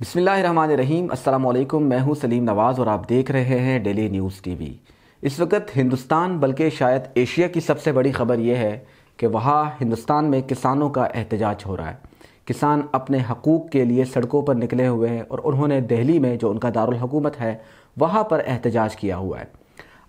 बिसमीम अल्लाम मैं हूं सलीम नवाज़ और आप देख रहे हैं डेली न्यूज़ टीवी इस वक्त हिंदुस्तान बल्कि शायद एशिया की सबसे बड़ी खबर यह है कि वहाँ हिंदुस्तान में किसानों का एहतजाज हो रहा है किसान अपने हकूक़ के लिए सड़कों पर निकले हुए हैं और उन्होंने दिल्ली में जो उनका दारकूमत है वहाँ पर एहतजाज किया हुआ है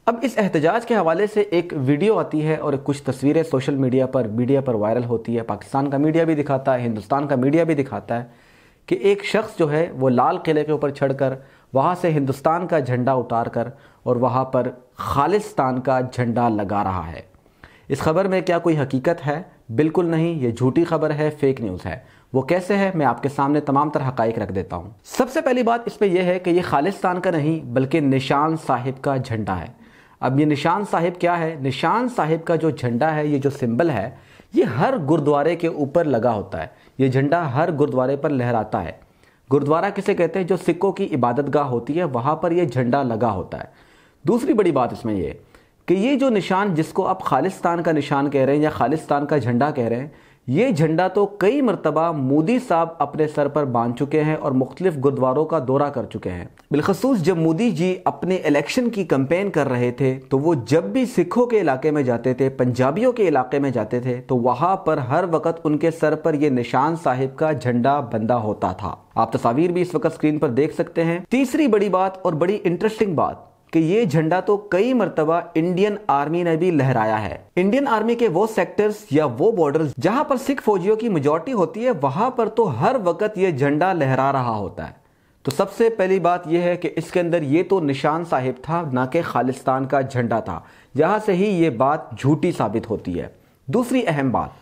अब इस एहतजाज के हवाले से एक वीडियो आती है और कुछ तस्वीरें सोशल मीडिया पर मीडिया पर वायरल होती है पाकिस्तान का मीडिया भी दिखाता है हिंदुस्तान का मीडिया भी दिखाता है कि एक शख्स जो है वो लाल किले के ऊपर चढ़कर वहाँ से हिंदुस्तान का झंडा उतार कर और वहाँ पर खालिस्तान का झंडा लगा रहा है इस खबर में क्या कोई हकीकत है बिल्कुल नहीं ये झूठी खबर है फेक न्यूज़ है वो कैसे है मैं आपके सामने तमाम तरह हकाइक रख देता हूँ सबसे पहली बात इस पर यह है कि ये खालिस्तान का नहीं बल्कि निशान साहिब का झंडा है अब ये निशान साहिब क्या है निशान साहिब का जो झंडा है ये जो सिंबल है ये हर गुरुद्वारे के ऊपर लगा होता है ये झंडा हर गुरुद्वारे पर लहराता है गुरुद्वारा किसे कहते हैं जो सिक्कों की इबादत गाह होती है वहाँ पर यह झंडा लगा होता है दूसरी बड़ी बात इसमें यह कि ये जो निशान जिसको आप खालिस्तान का निशान कह रहे हैं या खालिस्तान का झंडा कह रहे हैं ये झंडा तो कई मरतबा मोदी साहब अपने सर पर बांध चुके हैं और मुख्तलिफ गुरुद्वारों का दौरा कर चुके हैं बिलखसूस जब मोदी जी अपने इलेक्शन की कंपेन कर रहे थे तो वो जब भी सिखों के इलाके में जाते थे पंजाबियों के इलाके में जाते थे तो वहाँ पर हर वक्त उनके सर पर यह निशान साहिब का झंडा बंदा होता था आप तस्वीर भी इस वक्त स्क्रीन पर देख सकते हैं तीसरी बड़ी बात और बड़ी इंटरेस्टिंग बात कि ये झंडा तो कई मरतबा इंडियन आर्मी ने भी लहराया है इंडियन आर्मी के वो सेक्टर्स या वो बॉर्डर जहां पर सिख फौजियों की मेजोरिटी होती है वहां पर तो हर वक्त ये झंडा लहरा रहा होता है तो सबसे पहली बात यह है कि इसके अंदर ये तो निशान साहिब था ना कि खालिस्तान का झंडा था यहाँ से ही ये बात झूठी साबित होती है दूसरी अहम बात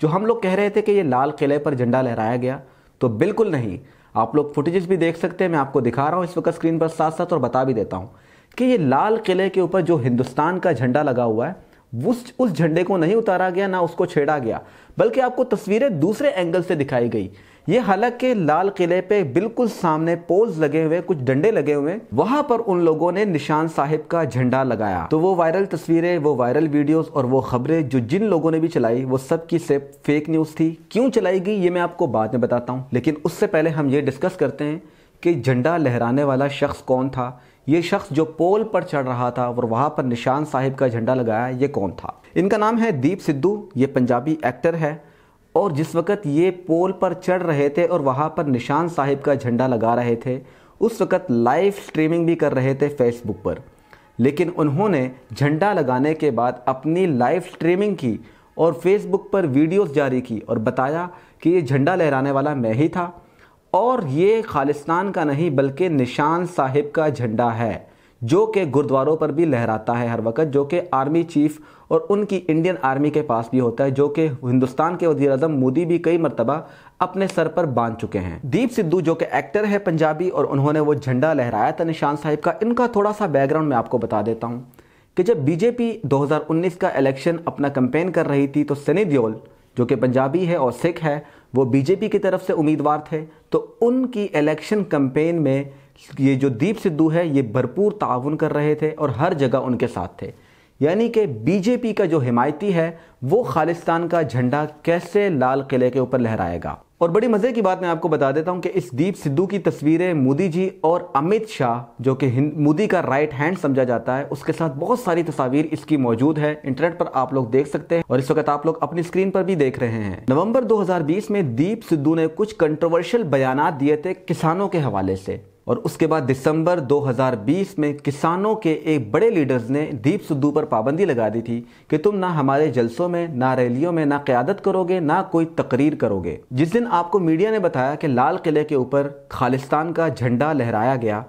जो हम लोग कह रहे थे कि ये लाल किले पर झंडा लहराया गया तो बिल्कुल नहीं आप लोग फुटेजेस भी देख सकते हैं मैं आपको दिखा रहा हूँ इस वक्त स्क्रीन पर साथ साथ और बता भी देता हूँ कि ये लाल किले के ऊपर जो हिंदुस्तान का झंडा लगा हुआ है उस उस झंडे को नहीं उतारा गया ना उसको छेड़ा गया बल्कि आपको तस्वीरें दूसरे एंगल से दिखाई गई ये हालांकि लाल किले पे बिल्कुल सामने पोल्स लगे हुए कुछ डंडे लगे हुए वहां पर उन लोगों ने निशान साहिब का झंडा लगाया तो वो वायरल तस्वीरें वो वायरल वीडियोस और वो खबरें जो जिन लोगों ने भी चलाई वो सब की सिर्फ फेक न्यूज थी क्यों चलाई गई ये मैं आपको बाद में बताता हूँ लेकिन उससे पहले हम ये डिस्कस करते हैं कि झंडा लहराने वाला शख्स कौन था ये शख्स जो पोल पर चढ़ रहा था और वहाँ पर निशान साहिब का झंडा लगाया ये कौन था इनका नाम है दीप सिद्धू ये पंजाबी एक्टर है और जिस वक्त ये पोल पर चढ़ रहे थे और वहाँ पर निशान साहिब का झंडा लगा रहे थे उस वक्त लाइव स्ट्रीमिंग भी कर रहे थे फेसबुक पर लेकिन उन्होंने झंडा लगाने के बाद अपनी लाइव स्ट्रीमिंग की और फेसबुक पर वीडियोस जारी की और बताया कि ये झंडा लहराने वाला मैं ही था और ये खालिस्तान का नहीं बल्कि निशान साहिब का झंडा है जो कि गुरुद्वारों पर भी लहराता है हर वक्त जो कि आर्मी चीफ और उनकी इंडियन आर्मी के पास भी होता है जो कि हिंदुस्तान के वजी अजम मोदी भी कई मरतबा अपने सर पर बांध चुके हैं दीप सिद्धू जो कि एक्टर है पंजाबी और उन्होंने वो झंडा लहराया था निशान साहिब का इनका थोड़ा सा बैकग्राउंड मैं आपको बता देता हूँ कि जब बीजेपी 2019 का इलेक्शन अपना कंपेन कर रही थी तो सनी दियोल जो कि पंजाबी है और सिख है वो बीजेपी की तरफ से उम्मीदवार थे तो उनकी इलेक्शन कंपेन में ये जो दीप सिद्धू है ये भरपूर ताउन कर रहे थे और हर जगह उनके साथ थे यानी कि बीजेपी का जो हिमायती है वो खालिस्तान का झंडा कैसे लाल किले के ऊपर लहराएगा और बड़ी मज़े की बात मैं आपको बता देता हूं कि इस दीप सिद्धू की तस्वीरें मोदी जी और अमित शाह जो कि मोदी का राइट हैंड समझा जाता है उसके साथ बहुत सारी तस्वीर इसकी मौजूद है इंटरनेट पर आप लोग देख सकते हैं और इस वक्त आप लोग अपनी स्क्रीन पर भी देख रहे हैं नवंबर 2020 में दीप सिद्धू ने कुछ कंट्रोवर्शियल बयान दिए थे किसानों के हवाले से और उसके बाद दिसंबर 2020 में किसानों के एक बड़े लीडर्स ने दीप सिद्धू पर पाबंदी लगा दी थी कि तुम ना हमारे जलसों में ना रैलियों में ना क्यादत करोगे ना कोई तकरीर करोगे जिस दिन आपको मीडिया ने बताया कि लाल किले के ऊपर खालिस्तान का झंडा लहराया गया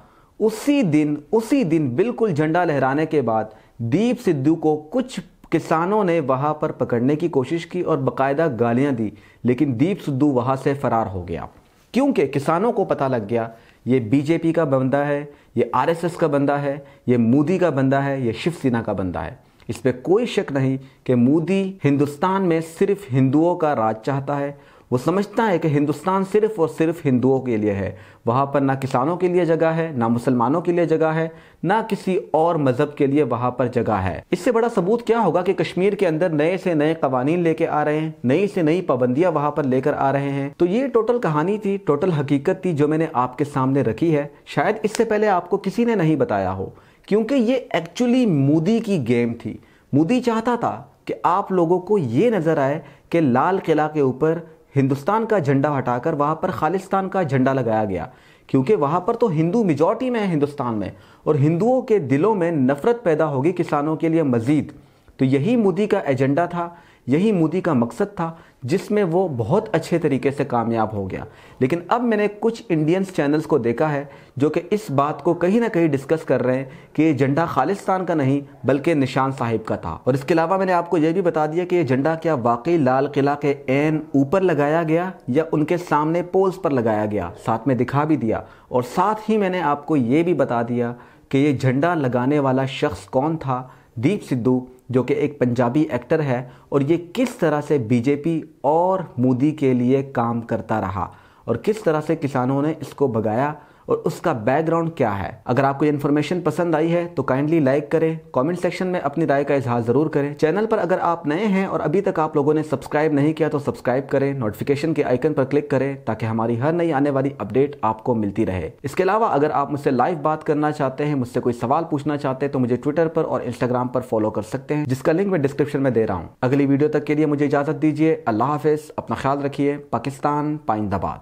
उसी दिन उसी दिन बिल्कुल झंडा लहराने के बाद दीप सिद्धू को कुछ किसानों ने वहाँ पर पकड़ने की कोशिश की और बाकायदा गालियाँ दी लेकिन दीप सिद्धू वहाँ से फरार हो गया क्योंकि किसानों को पता लग गया ये बीजेपी का बंदा है ये आरएसएस का बंदा है ये मोदी का बंदा है ये शिवसेना का बंदा है इस पर कोई शक नहीं कि मोदी हिंदुस्तान में सिर्फ हिंदुओं का राज चाहता है वो समझता है कि हिंदुस्तान सिर्फ और सिर्फ हिंदुओं के लिए है वहाँ पर ना किसानों के लिए जगह है ना मुसलमानों के लिए जगह है ना किसी और मज़हब के लिए वहाँ पर जगह है इससे बड़ा सबूत क्या होगा कि कश्मीर के अंदर नए से नए कवानीन लेके आ रहे हैं नई से नई पाबंदियाँ वहाँ पर लेकर आ रहे हैं तो ये टोटल कहानी थी टोटल हकीकत थी जो मैंने आपके सामने रखी है शायद इससे पहले आपको किसी ने नहीं बताया हो क्योंकि ये एक्चुअली मोदी की गेम थी मोदी चाहता था कि आप लोगों को ये नज़र आए कि लाल किला के ऊपर हिंदुस्तान का झंडा हटाकर वहां पर खालिस्तान का झंडा लगाया गया क्योंकि वहां पर तो हिंदू मेजोरिटी में है हिंदुस्तान में और हिंदुओं के दिलों में नफरत पैदा होगी किसानों के लिए मज़ीद तो यही मोदी का एजेंडा था यही मोदी का मकसद था जिसमें वो बहुत अच्छे तरीके से कामयाब हो गया लेकिन अब मैंने कुछ इंडियंस चैनल्स को देखा है जो कि इस बात को कहीं ना कहीं डिस्कस कर रहे हैं कि ये झंडा खालिस्तान का नहीं बल्कि निशान साहिब का था और इसके अलावा मैंने आपको यह भी बता दिया कि ये झंडा क्या वाकई लाल किला के एन ऊपर लगाया गया या उनके सामने पोल्स पर लगाया गया साथ में दिखा भी दिया और साथ ही मैंने आपको ये भी बता दिया कि ये झंडा लगाने वाला शख्स कौन था दीप सिद्धू जो कि एक पंजाबी एक्टर है और ये किस तरह से बीजेपी और मोदी के लिए काम करता रहा और किस तरह से किसानों ने इसको भगाया और उसका बैकग्राउंड क्या है अगर आपको यह इन्फॉर्मेशन पसंद आई है तो काइंडली लाइक करें कमेंट सेक्शन में अपनी राय का इजहार ज़रूर करें चैनल पर अगर आप नए हैं और अभी तक आप लोगों ने सब्सक्राइब नहीं किया तो सब्सक्राइब करें नोटिफिकेशन के आइकन पर क्लिक करें ताकि हमारी हर नई आने वाली अपडेट आपको मिलती रहे इसके अलावा अगर आप मुझसे लाइव बात करना चाहते हैं मुझसे कोई सवाल पूछना चाहते हैं तो मुझे ट्विटर पर और इंस्टाग्राम पर फॉलो कर सकते हैं जिसका लिंक मैं डिस्क्रिप्शन में दे रहा हूँ अगली वीडियो तक के लिए मुझे इजाज़त दीजिए अल्लाह हाफिज़ अपना ख्याल रखिए पाकिस्तान पाइंदाबाद